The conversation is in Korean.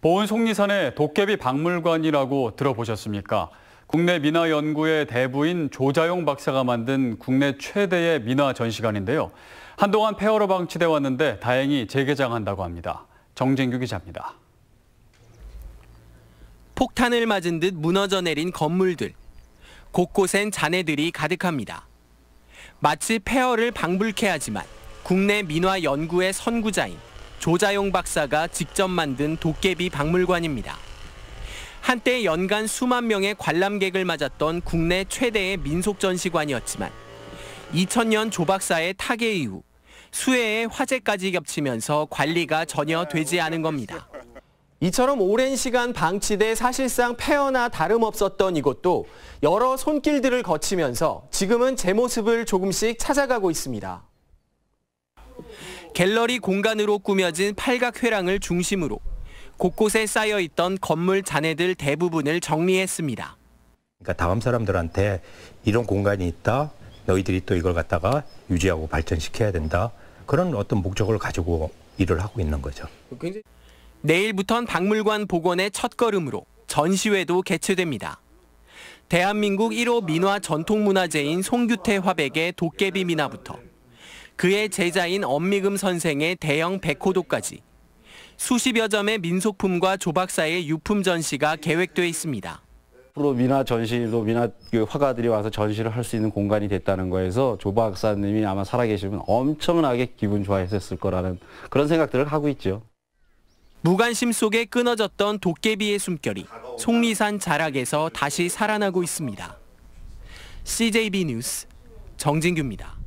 보은 속리산의 도깨비 박물관이라고 들어보셨습니까? 국내 민화 연구의 대부인 조자용 박사가 만든 국내 최대의 민화 전시관인데요. 한동안 폐허로 방치돼 왔는데 다행히 재개장한다고 합니다. 정진규 기자입니다. 폭탄을 맞은 듯 무너져 내린 건물들. 곳곳엔 잔해들이 가득합니다. 마치 폐허를 방불케 하지만 국내 민화 연구의 선구자인 조자용 박사가 직접 만든 도깨비 박물관입니다. 한때 연간 수만 명의 관람객을 맞았던 국내 최대의 민속 전시관이었지만 2000년 조 박사의 타계 이후 수해에 화재까지 겹치면서 관리가 전혀 되지 않은 겁니다. 이처럼 오랜 시간 방치돼 사실상 폐허나 다름없었던 이곳도 여러 손길들을 거치면서 지금은 제 모습을 조금씩 찾아가고 있습니다. 갤러리 공간으로 꾸며진 팔각회랑을 중심으로 곳곳에 쌓여 있던 건물 잔해들 대부분을 정리했습니다. 그러니까 다음 사람들한테 이런 공간이 있다. 너희들이 또 이걸 갖다가 유지하고 발전시켜야 된다. 그런 어떤 목적을 가지고 일을 하고 있는 거죠. 내일부턴 박물관 복원의 첫걸음으로 전시회도 개최됩니다. 대한민국 1호 민화 전통문화재인 송규태 화백의 도깨비 민화부터 그의 제자인 엄미금 선생의 대형 백호도까지 수십여 점의 민속품과 조박사의 유품 전시가 계획돼 있습니다. 앞으로 미나 전시도 미나 그 화가들이 와서 전시를 할 수 있는 공간이 됐다는 거에서 조 박사님이 아마 살아계시면 엄청나게 기분 좋아했을 거라는 그런 생각들을 하고 있죠. 무관심 속에 끊어졌던 도깨비의 숨결이 속리산 자락에서 다시 살아나고 있습니다. CJB 뉴스 정진규입니다.